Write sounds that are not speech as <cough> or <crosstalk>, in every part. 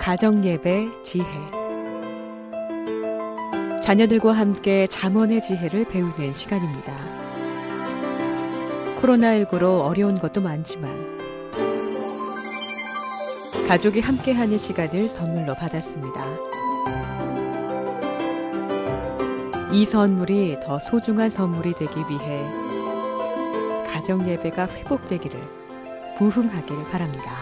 가정예배 지혜 자녀들과 함께 잠원의 지혜를 배우는 시간입니다. 코로나19로 어려운 것도 많지만 가족이 함께하는 시간을 선물로 받았습니다. 이 선물이 더 소중한 선물이 되기 위해 가정예배가 회복되기를 부흥하길 바랍니다.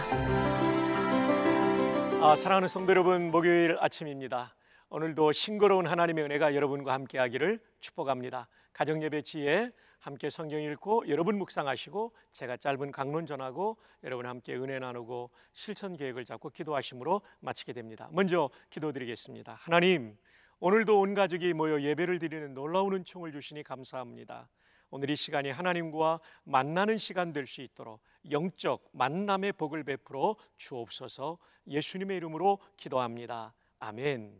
아, 사랑하는 성도 여러분, 목요일 아침입니다. 오늘도 싱거로운 하나님의 은혜가 여러분과 함께하기를 축복합니다. 가정 예배 지혜 함께 성경 읽고 여러분 묵상하시고 제가 짧은 강론 전하고 여러분 함께 은혜 나누고 실천 계획을 잡고 기도하심으로 마치게 됩니다. 먼저 기도드리겠습니다. 하나님, 오늘도 온 가족이 모여 예배를 드리는 놀라운 은총을 주시니 감사합니다. 오늘 이 시간이 하나님과 만나는 시간 될 수 있도록 영적 만남의 복을 베풀어 주옵소서 예수님의 이름으로 기도합니다. 아멘.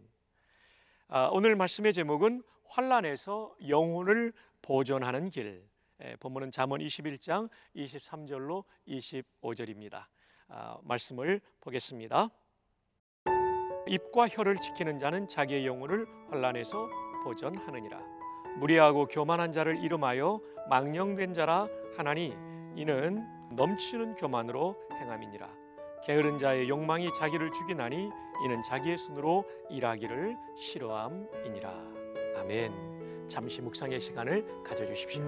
아, 오늘 말씀의 제목은 환란에서 영혼을 보존하는 길. 예, 본문은 잠언 21장 23절로 25절입니다. 아, 말씀을 보겠습니다. 입과 혀를 지키는 자는 자기의 영혼을 환란에서 보존하느니라. 무리하고 교만한 자를 이름하여 망령된 자라 하나니 이는 넘치는 교만으로 행함이니라 게으른 자의 욕망이 자기를 죽이나니 이는 자기의 손으로 일하기를 싫어함이니라 아멘 잠시 묵상의 시간을 가져주십시오.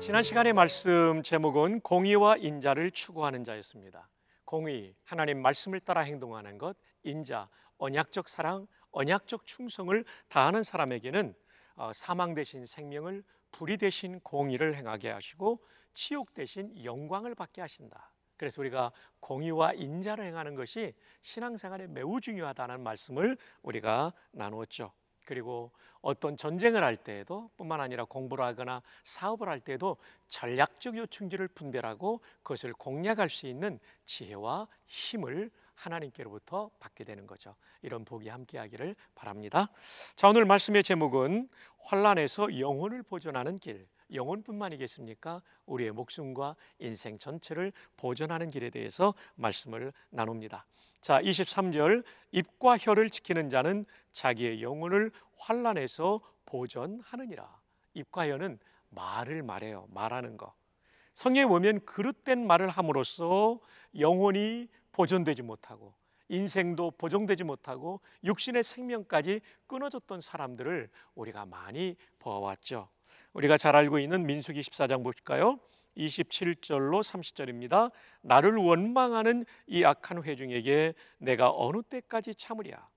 지난 시간의 말씀 제목은 공의와 인자를 추구하는 자였습니다. 공의, 하나님 말씀을 따라 행동하는 것, 인자, 언약적 사랑, 언약적 충성을 다하는 사람에게는 어, 사망 대신 생명을, 불의 대신 공의를 행하게 하시고 치욕 대신 영광을 받게 하신다. 그래서 우리가 공의와 인자를 행하는 것이 신앙생활에 매우 중요하다는 말씀을 우리가 나누었죠. 그리고 어떤 전쟁을 할 때에도 뿐만 아니라 공부를 하거나 사업을 할 때에도 전략적 요충지를 분별하고 그것을 공략할 수 있는 지혜와 힘을 하나님께로부터 받게 되는 거죠. 이런 복이 함께하기를 바랍니다. 자, 오늘 말씀의 제목은 환란에서 영혼을 보존하는 길. 영혼뿐만이겠습니까? 우리의 목숨과 인생 전체를 보존하는 길에 대해서 말씀을 나눕니다. 자, 23절 입과 혀를 지키는 자는 자기의 영혼을 환란에서 보전하느니라. 입과 혀는 말을 말해요. 말하는 거. 성경에 보면 그릇된 말을 함으로써 영혼이 보존되지 못하고 인생도 보존되지 못하고 육신의 생명까지 끊어졌던 사람들을 우리가 많이 보아왔죠. 우리가 잘 알고 있는 민수기 14장 보까요 27절로 30절입니다. 나를 원망하는 이 악한 회중에게 내가 어느 때까지 참으랴?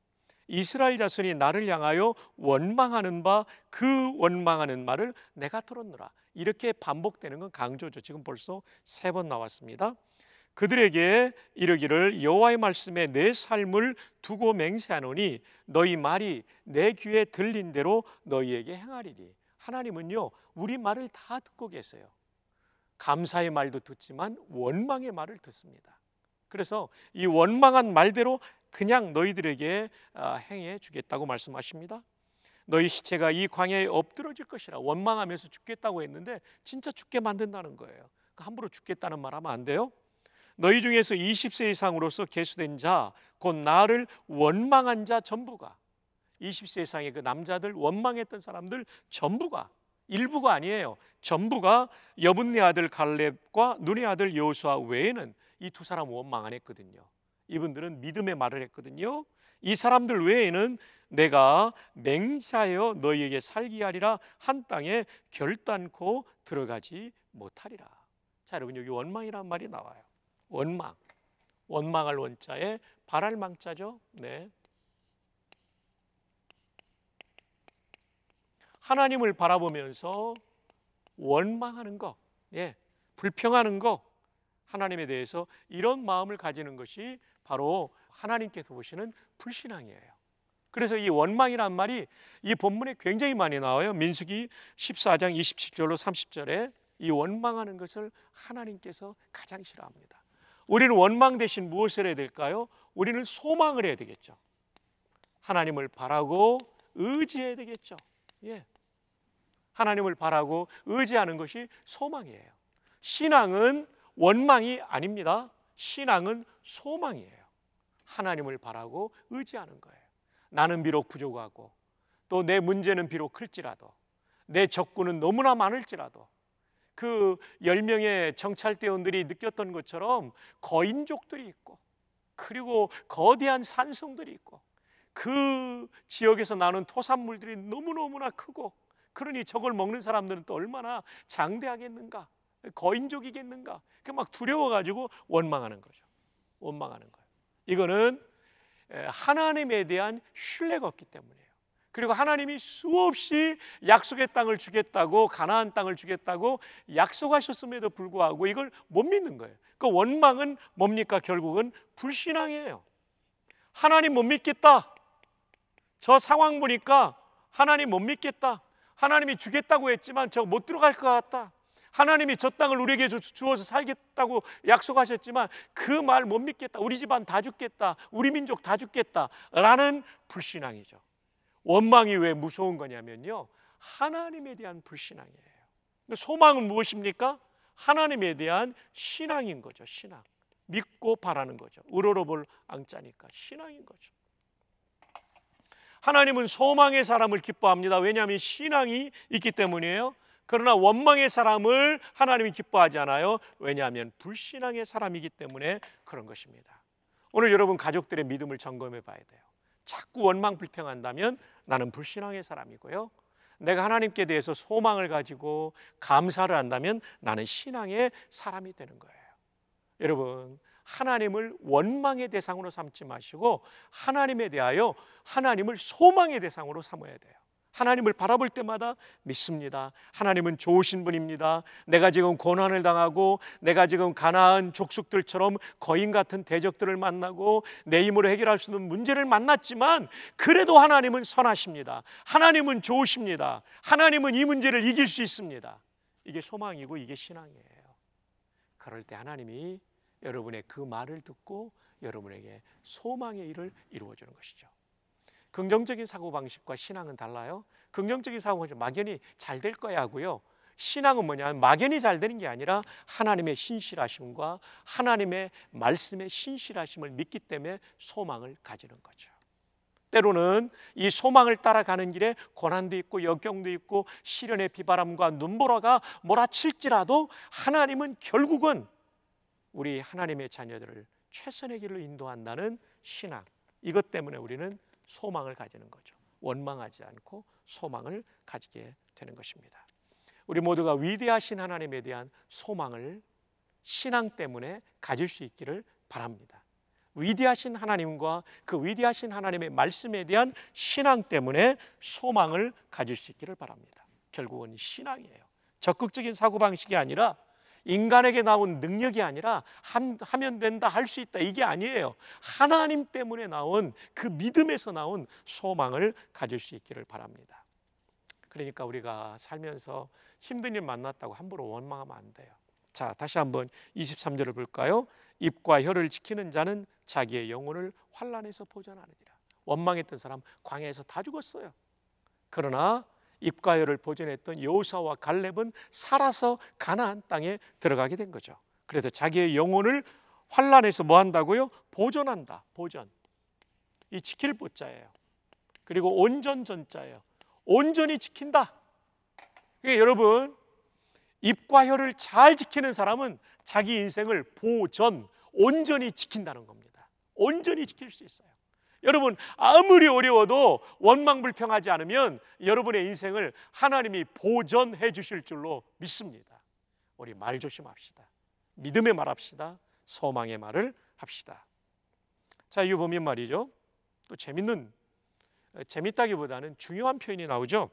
이스라엘 자손이 나를 향하여 원망하는 바 그 원망하는 말을 내가 들었노라. 이렇게 반복되는 건 강조죠. 지금 벌써 세 번 나왔습니다. 그들에게 이르기를 여호와의 말씀에 내 삶을 두고 맹세하노니 너희 말이 내 귀에 들린 대로 너희에게 행하리니 하나님은요 우리 말을 다 듣고 계세요. 감사의 말도 듣지만 원망의 말을 듣습니다. 그래서 이 원망한 말대로 그냥 너희들에게 아, 행해 주겠다고 말씀하십니다. 너희 시체가 이 광야에 엎드러질 것이라 원망하면서 죽겠다고 했는데 진짜 죽게 만든다는 거예요. 그 함부로 죽겠다는 말 하면 안 돼요. 너희 중에서 20세 이상으로서 계수된 자, 곧 나를 원망한 자 전부가 20세 이상의 그 남자들 원망했던 사람들 전부가 일부가 아니에요. 전부가 여분네 아들 갈렙과 눈의 아들 여호수아 외에는 이 두 사람 원망 안 했거든요. 이분들은 믿음의 말을 했거든요. 이 사람들 외에는 내가 맹세하여 너희에게 살기 하리라 한 땅에 결단코 들어가지 못하리라. 자, 여러분 여기 원망이란 말이 나와요. 원망. 원망할 원자에 바랄 망자죠. 네. 하나님을 바라보면서 원망하는 것, 예, 불평하는 것, 하나님에 대해서 이런 마음을 가지는 것이 바로 하나님께서 보시는 불신앙이에요. 그래서 이 원망이란 말이 이 본문에 굉장히 많이 나와요. 민수기 14장 27절로 30절에 이 원망하는 것을 하나님께서 가장 싫어합니다. 우리는 원망 대신 무엇을 해야 될까요? 우리는 소망을 해야 되겠죠. 하나님을 바라고 의지해야 되겠죠. 예. 하나님을 바라고 의지하는 것이 소망이에요. 신앙은 원망이 아닙니다. 신앙은 소망이에요. 하나님을 바라고 의지하는 거예요. 나는 비록 부족하고 또 내 문제는 비록 클지라도 내 적군은 너무나 많을지라도 그 10명의 정찰대원들이 느꼈던 것처럼 거인족들이 있고 그리고 거대한 산성들이 있고 그 지역에서 나는 토산물들이 너무너무나 크고 그러니 저걸 먹는 사람들은 또 얼마나 장대하겠는가? 거인족이겠는가? 그 막 두려워 가지고 원망하는 거죠. 원망하는 거예요. 이거는 하나님에 대한 신뢰가 없기 때문이에요. 그리고 하나님이 수없이 약속의 땅을 주겠다고 가나안 땅을 주겠다고 약속하셨음에도 불구하고 이걸 못 믿는 거예요. 그 원망은 뭡니까? 결국은 불신앙이에요. 하나님 못 믿겠다. 저 상황 보니까 하나님 못 믿겠다. 하나님이 주겠다고 했지만 저 못 들어갈 것 같다. 하나님이 저 땅을 우리에게 주어서 살겠다고 약속하셨지만 그 말 못 믿겠다. 우리 집안 다 죽겠다. 우리 민족 다 죽겠다. 라는 불신앙이죠. 원망이 왜 무서운 거냐면요. 하나님에 대한 불신앙이에요. 소망은 무엇입니까? 하나님에 대한 신앙인 거죠. 신앙. 믿고 바라는 거죠. 우러러볼 앙짜니까 신앙인 거죠. 하나님은 소망의 사람을 기뻐합니다. 왜냐하면 신앙이 있기 때문이에요. 그러나 원망의 사람을 하나님이 기뻐하지 않아요. 왜냐하면 불신앙의 사람이기 때문에 그런 것입니다. 오늘 여러분 가족들의 믿음을 점검해 봐야 돼요. 자꾸 원망 불평한다면 나는 불신앙의 사람이고요. 내가 하나님께 대해서 소망을 가지고 감사를 한다면 나는 신앙의 사람이 되는 거예요. 여러분, 하나님을 원망의 대상으로 삼지 마시고 하나님에 대하여 하나님을 소망의 대상으로 삼아야 돼요. 하나님을 바라볼 때마다 믿습니다. 하나님은 좋으신 분입니다. 내가 지금 고난을 당하고 내가 지금 가나안 족속들처럼 거인 같은 대적들을 만나고 내 힘으로 해결할 수 있는 문제를 만났지만 그래도 하나님은 선하십니다. 하나님은 좋으십니다. 하나님은 이 문제를 이길 수 있습니다. 이게 소망이고 이게 신앙이에요. 그럴 때 하나님이 여러분의 그 말을 듣고 여러분에게 소망의 일을 이루어 주는 것이죠. 긍정적인 사고 방식과 신앙은 달라요. 긍정적인 사고 방식 막연히 잘 될 거야 하고요. 신앙은 뭐냐면 막연히 잘 되는 게 아니라 하나님의 신실하심과 하나님의 말씀의 신실하심을 믿기 때문에 소망을 가지는 거죠. 때로는 이 소망을 따라가는 길에 고난도 있고 역경도 있고 시련의 비바람과 눈보라가 몰아칠지라도 하나님은 결국은 우리 하나님의 자녀들을 최선의 길로 인도한다는 신앙 이것 때문에 우리는 소망을 가지는 거죠. 원망하지 않고 소망을 가지게 되는 것입니다. 우리 모두가 위대하신 하나님에 대한 소망을 신앙 때문에 가질 수 있기를 바랍니다. 위대하신 하나님과 그 위대하신 하나님의 말씀에 대한 신앙 때문에 소망을 가질 수 있기를 바랍니다. 결국은 신앙이에요. 적극적인 사고방식이 아니라 인간에게 나온 능력이 아니라 한, 하면 된다 할 수 있다 이게 아니에요. 하나님 때문에 나온 그 믿음에서 나온 소망을 가질 수 있기를 바랍니다. 그러니까 우리가 살면서 힘든 일 만났다고 함부로 원망하면 안 돼요. 자, 다시 한번 23절을 볼까요? 입과 혀를 지키는 자는 자기의 영혼을 환란에서 보존하느니라. 원망했던 사람 광야에서 다 죽었어요. 그러나 입가열을 보존했던 여호사와 갈렙은 살아서 가나안 땅에 들어가게 된 거죠. 그래서 자기의 영혼을 환란에서 뭐 한다고요? 보존한다. 보존. 이 지킬 보자예요. 그리고 온전 전자예요. 온전히 지킨다. 그러니까 여러분 입과 혀를 잘 지키는 사람은 자기 인생을 보전 온전히 지킨다는 겁니다. 온전히 지킬 수 있어요. 여러분 아무리 어려워도 원망불평하지 않으면 여러분의 인생을 하나님이 보전해 주실 줄로 믿습니다. 우리 말 조심합시다. 믿음의 말합시다. 소망의 말을 합시다. 자, 이거 보면 말이죠. 또 재밌는 어, 재밌다기보다는 중요한 표현이 나오죠.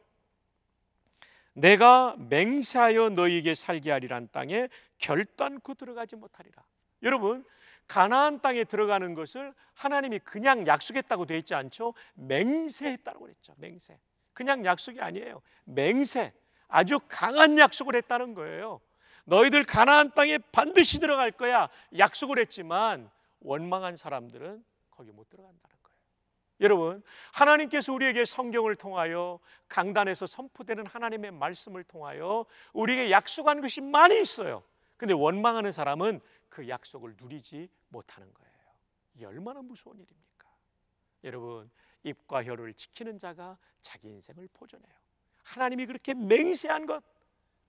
내가 맹세하여 너희에게 살게 하리란 땅에 결단코 들어가지 못하리라. 여러분, 가나안 땅에 들어가는 것을 하나님이 그냥 약속했다고 되어 있지 않죠? 맹세했다고 그랬죠. 맹세. 그냥 약속이 아니에요. 맹세. 아주 강한 약속을 했다는 거예요. 너희들 가나안 땅에 반드시 들어갈 거야. 약속을 했지만 원망한 사람들은 거기 못 들어간다는 거예요. 여러분, 하나님께서 우리에게 성경을 통하여 강단에서 선포되는 하나님의 말씀을 통하여 우리에게 약속한 것이 많이 있어요. 근데 원망하는 사람은 그 약속을 누리지 못하는 거예요. 이 얼마나 무서운 일입니까? 여러분, 입과 혀를 지키는 자가 자기 인생을 보존해요. 하나님이 그렇게 맹세한 것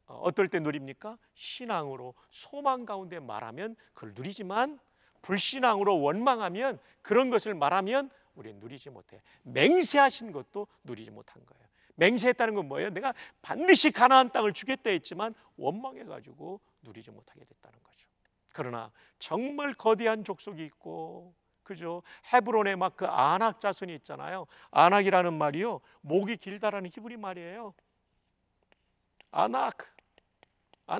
어, 어떨 때 누립니까? 신앙으로 소망 가운데 말하면 그걸 누리지만 불신앙으로 원망하면 그런 것을 말하면 우리는 누리지 못해. 맹세하신 것도 누리지 못한 거예요. 맹세했다는 건 뭐예요? 내가 반드시 가나안 땅을 주겠다 했지만 원망해 가지고 누리지 못하게 됐다는 거죠. 그러나 정말 거대한 족속이 있고 그죠? 헤브론에 막그 안악 자손이 있잖아요. 안악이라는 말이요. 목이 길다라는 히브리 말이에요. 아나크. 아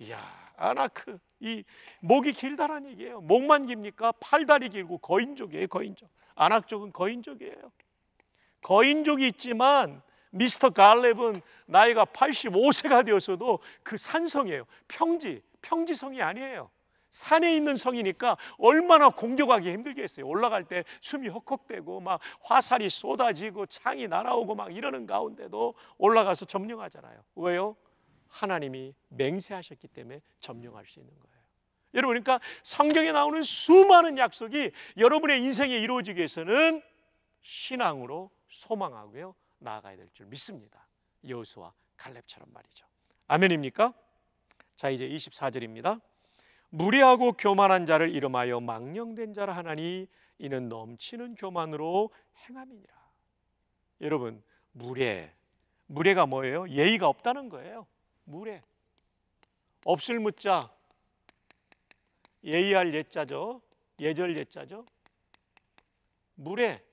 이야, 아나이 목이 길다라는 얘기예요. 목만 깁니까? 팔다리 길고 거인족이에요, 거인족. 안악족은 거인족이에요. 거인족이 있지만 미스터 갈렙은 나이가 85세가 되었어도 그 산성이에요. 평지, 평지성이 아니에요. 산에 있는 성이니까 얼마나 공격하기 힘들겠어요. 올라갈 때 숨이 헉헉대고 막 화살이 쏟아지고 창이 날아오고 막 이러는 가운데도 올라가서 점령하잖아요. 왜요? 하나님이 맹세하셨기 때문에 점령할 수 있는 거예요. 여러분 그러니까 성경에 나오는 수많은 약속이 여러분의 인생에 이루어지기 위해서는 신앙으로 소망하고요. 나아가야 될 줄 믿습니다. 여수와 갈렙처럼 말이죠. 아멘입니까? 자, 이제 24절입니다. 무례하고 교만한 자를 이름하여 망령된 자라 하나니 이는 넘치는 교만으로 행함이니라. 여러분, 무례. 무례가 뭐예요? 예의가 없다는 거예요. 무례. 없을 묻자. 예의할 예자죠. 예절 예자죠. 무례.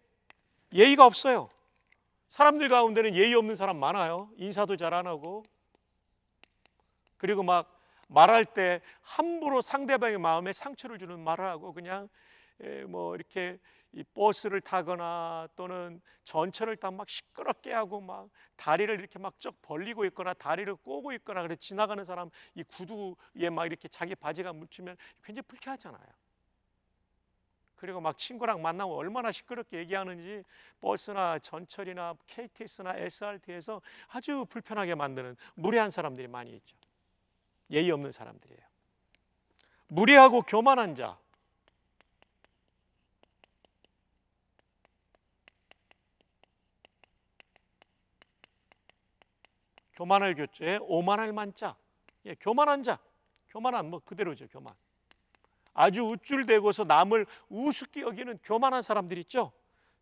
예의가 없어요. 사람들 가운데는 예의 없는 사람 많아요. 인사도 잘 안 하고. 그리고 막 말할 때 함부로 상대방의 마음에 상처를 주는 말을 하고 그냥 뭐 이렇게 이 버스를 타거나 또는 전철을 타막 시끄럽게 하고 막 다리를 이렇게 막 쩍 벌리고 있거나 다리를 꼬고 있거나 그래 지나가는 사람 이 구두에 막 이렇게 자기 바지가 묻히면 굉장히 불쾌하잖아요. 그리고 막 친구랑 만나면 얼마나 시끄럽게 얘기하는지 버스나 전철이나 KTX나 SRT에서 아주 불편하게 만드는 무례한 사람들이 많이 있죠. 예의 없는 사람들이에요. 무례하고 교만한 자. 교만할 교자 오만할 만자. 예, 교만한 자. 교만한 뭐 그대로죠, 교만. 아주 우쭐대고서 남을 우습게 여기는 교만한 사람들 있죠.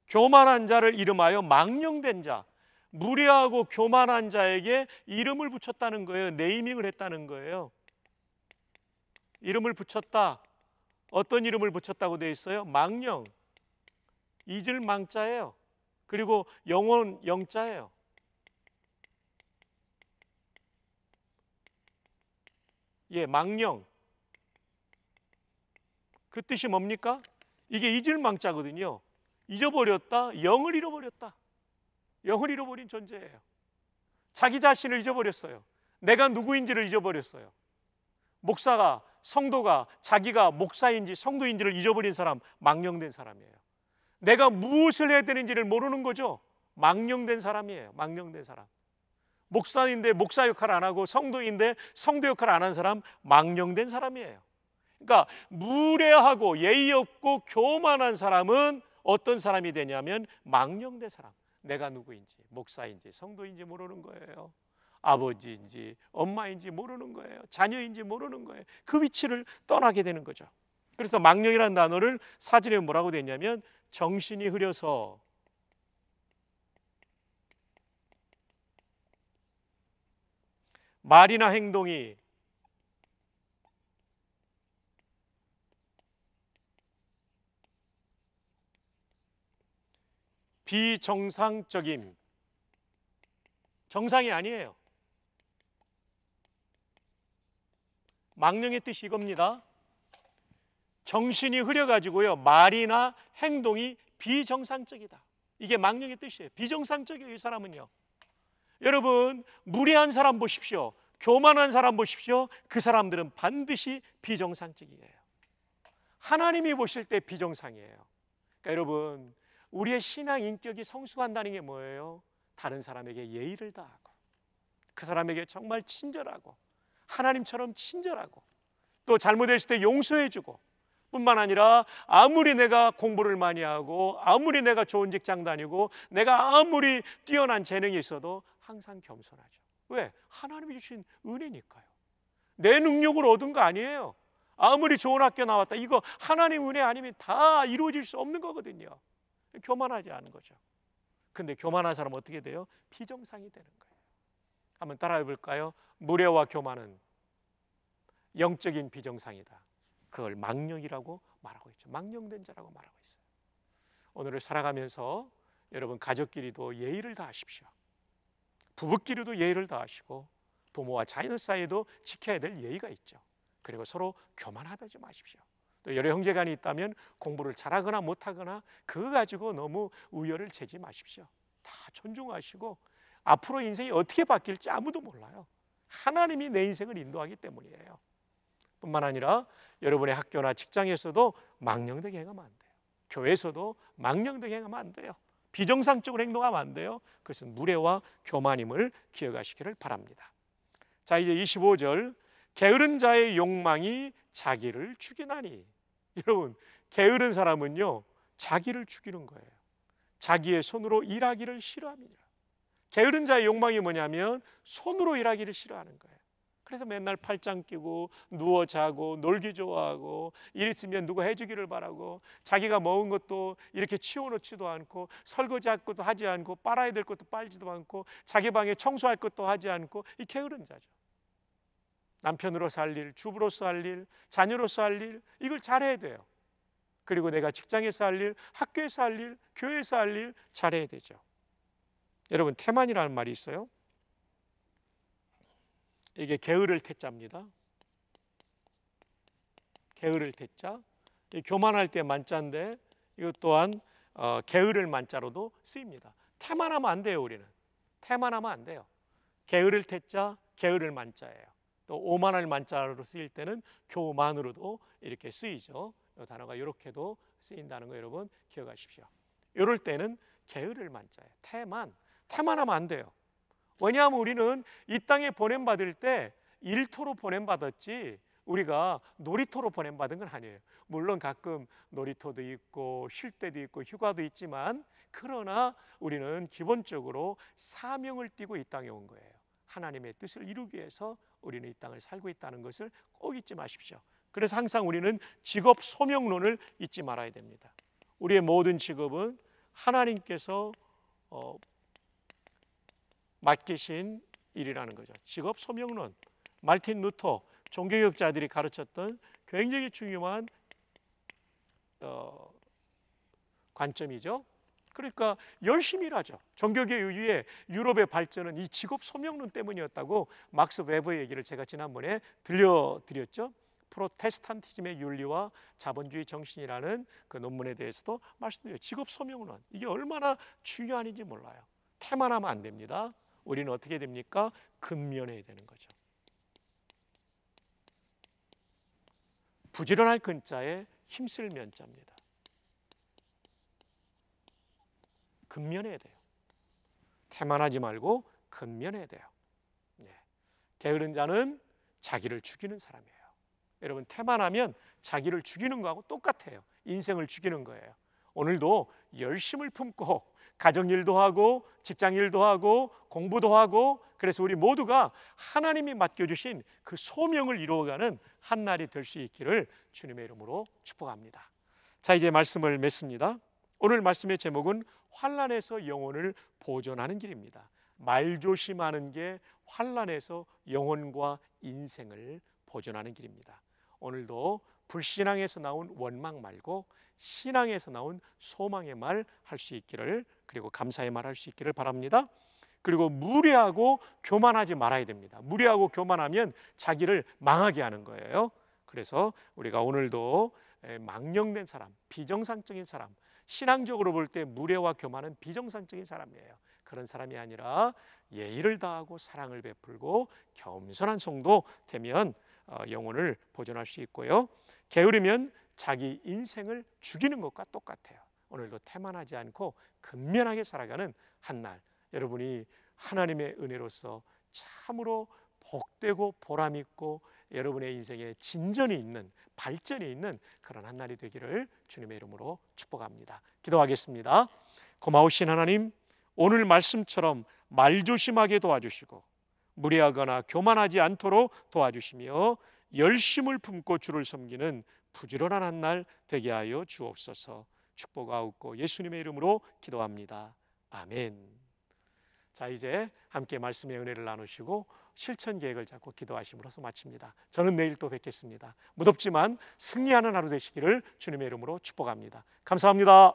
교만한 자를 이름하여 망령된 자, 무례하고 교만한 자에게 이름을 붙였다는 거예요. 네이밍을 했다는 거예요. 이름을 붙였다. 어떤 이름을 붙였다고 되어 있어요? 망령. 잊을 망자예요. 그리고 영혼 영자예요. 예, 망령. 그 뜻이 뭡니까? 이게 잊을망자거든요. 잊어버렸다, 영을 잃어버렸다. 영을 잃어버린 존재예요. 자기 자신을 잊어버렸어요. 내가 누구인지를 잊어버렸어요. 목사가, 성도가 자기가 목사인지 성도인지를 잊어버린 사람, 망령된 사람이에요. 내가 무엇을 해야 되는지를 모르는 거죠. 망령된 사람이에요. 망령된 사람. 목사인데 목사 역할 안 하고 성도인데 성도 역할 안 한 사람 망령된 사람이에요. 그러니까 무례하고 예의 없고 교만한 사람은 어떤 사람이 되냐면 망령된 사람. 내가 누구인지, 목사인지, 성도인지 모르는 거예요. 아버지인지, 엄마인지 모르는 거예요. 자녀인지 모르는 거예요. 그 위치를 떠나게 되는 거죠. 그래서 망령이라는 단어를 사전에 뭐라고 되냐면 정신이 흐려서 말이나 행동이 비정상적임. 정상이 아니에요. 망령의 뜻이 이겁니다. 정신이 흐려가지고요. 말이나 행동이 비정상적이다. 이게 망령의 뜻이에요. 비정상적이에요, 이 사람은요. 여러분, 무례한 사람 보십시오. 교만한 사람 보십시오. 그 사람들은 반드시 비정상적이에요. 하나님이 보실 때 비정상이에요. 그러니까 여러분, 우리의 신앙 인격이 성숙한다는 게 뭐예요? 다른 사람에게 예의를 다하고 그 사람에게 정말 친절하고 하나님처럼 친절하고 또 잘못했을 때 용서해주고 뿐만 아니라 아무리 내가 공부를 많이 하고 아무리 내가 좋은 직장 다니고 내가 아무리 뛰어난 재능이 있어도 항상 겸손하죠. 왜? 하나님이 주신 은혜니까요. 내 능력을 얻은 거 아니에요. 아무리 좋은 학교 나왔다. 이거 하나님 은혜 아니면 다 이루어질 수 없는 거거든요. 교만하지 않은 거죠. 근데 교만한 사람 어떻게 돼요? 비정상이 되는 거예요. 한번 따라해 볼까요? 무례와 교만은 영적인 비정상이다. 그걸 망령이라고 말하고 있죠. 망령된 자라고 말하고 있어요. 오늘을 살아가면서 여러분 가족끼리도 예의를 다하십시오. 부부끼리도 예의를 다하시고 부모와 자녀 사이에도 지켜야 될 예의가 있죠. 그리고 서로 교만하지 마십시오. 또 여러 형제간이 있다면 공부를 잘하거나 못하거나 그거 가지고 너무 우열을 채지 마십시오. 다 존중하시고 앞으로 인생이 어떻게 바뀔지 아무도 몰라요. 하나님이 내 인생을 인도하기 때문이에요. 뿐만 아니라 여러분의 학교나 직장에서도 망령되게 행하면 안 돼요. 교회에서도 망령되게 행하면 안 돼요. 비정상적으로 행동하면 안 돼요. 그것은 무례와 교만임을 기억하시기를 바랍니다. 자, 이제 25절. 게으른 자의 욕망이 자기를 죽이나니 <laughs> 여러분, 게으른 사람은요, 자기를 죽이는 거예요. 자기의 손으로 일하기를 싫어합니다. 게으른 자의 욕망이 뭐냐면 손으로 일하기를 싫어하는 거예요. 그래서 맨날 팔짱 끼고 누워 자고 놀기 좋아하고 일 있으면 누가 해주기를 바라고 자기가 먹은 것도 이렇게 치워놓지도 않고 설거지 할 것도 하지 않고 빨아야 될 것도 빨지도 않고 자기 방에 청소할 것도 하지 않고 이 게으른 자죠. 남편으로서 할 일, 주부로서 할 일, 자녀로서 할 일, 이걸 잘해야 돼요. 그리고 내가 직장에서 할 일, 학교에서 할 일, 교회에서 할일 잘해야 되죠. 여러분, 태만이라는 말이 있어요. 이게 게으를 태자입니다. 게으를 태자. 교만할 때 만자인데 이것 또한 어, 게으를 만자로도 쓰입니다. 태만하면 안 돼요, 우리는. 태만하면 안 돼요. 게으를 태자, 게으를 만자예요. 또 오만할 만자로 쓰일 때는 교만으로도 이렇게 쓰이죠. 이 단어가 이렇게도 쓰인다는 거 여러분 기억하십시오. 이럴 때는 게으를 만자예요. 태만. 태만하면 안 돼요. 왜냐하면 우리는 이 땅에 보냄받을 때 일터로 보냄받았지 우리가 놀이터로 보냄받은 건 아니에요. 물론 가끔 놀이터도 있고 쉴 때도 있고 휴가도 있지만 그러나 우리는 기본적으로 사명을 띠고 이 땅에 온 거예요. 하나님의 뜻을 이루기 위해서 우리는 이 땅을 살고 있다는 것을 꼭 잊지 마십시오. 그래서 항상 우리는 직업 소명론을 잊지 말아야 됩니다. 우리의 모든 직업은 하나님께서 어, 맡기신 일이라는 거죠. 직업 소명론. 말틴 루터 종교개자들이 가르쳤던 굉장히 중요한 어, 관점이죠. 그러니까 열심히 일하죠. 종교계 의위에 유럽의 발전은 이 직업 소명론 때문이었다고 막스 웨버의 얘기를 제가 지난번에 들려드렸죠. 프로테스탄티즘의 윤리와 자본주의 정신이라는 그 논문에 대해서도 말씀드려요. 직업 소명론 이게 얼마나 중요한지 몰라요. 태만하면 안 됩니다. 우리는 어떻게 됩니까? 근면해야 되는 거죠. 부지런할 근자에 힘쓸 면자입니다. 근면해야 돼요. 태만하지 말고 근면해야 돼요. 예. 게으른 자는 자기를 죽이는 사람이에요. 여러분 태만하면 자기를 죽이는 거하고 똑같아요. 인생을 죽이는 거예요. 오늘도 열심을 품고 가정일도 하고 직장일도 하고 공부도 하고 그래서 우리 모두가 하나님이 맡겨주신 그 소명을 이루어가는 한 날이 될 수 있기를 주님의 이름으로 축복합니다. 자 이제 말씀을 맺습니다. 오늘 말씀의 제목은 환란에서 영혼을 보존하는 길입니다. 말 조심하는 게 환란에서 영혼과 인생을 보존하는 길입니다. 오늘도 불신앙에서 나온 원망 말고 신앙에서 나온 소망의 말 할 수 있기를 그리고 감사의 말 할 수 있기를 바랍니다. 그리고 무례하고 교만하지 말아야 됩니다. 무례하고 교만하면 자기를 망하게 하는 거예요. 그래서 우리가 오늘도 망령된 사람, 비정상적인 사람, 신앙적으로 볼 때 무례와 교만은 비정상적인 사람이에요. 그런 사람이 아니라 예의를 다하고 사랑을 베풀고 겸손한 성도 되면 어, 영혼을 보존할 수 있고요. 게으르면 자기 인생을 죽이는 것과 똑같아요. 오늘도 태만하지 않고 근면하게 살아가는 한날 여러분이 하나님의 은혜로서 참으로 복되고 보람 있고 여러분의 인생에 진전이 있는 발전이 있는 그런 한 날이 되기를 주님의 이름으로 축복합니다. 기도하겠습니다. 고마우신 하나님, 오늘 말씀처럼 말조심하게 도와주시고 무리하거나 교만하지 않도록 도와주시며 열심을 품고 주를 섬기는 부지런한 한 날 되게 하여 주옵소서. 축복하옵고 예수님의 이름으로 기도합니다. 아멘. 자, 이제 함께 말씀의 은혜를 나누시고 실천 계획을 잡고 기도하심으로써 마칩니다. 저는 내일 또 뵙겠습니다. 무덥지만 승리하는 하루 되시기를 주님의 이름으로 축복합니다. 감사합니다.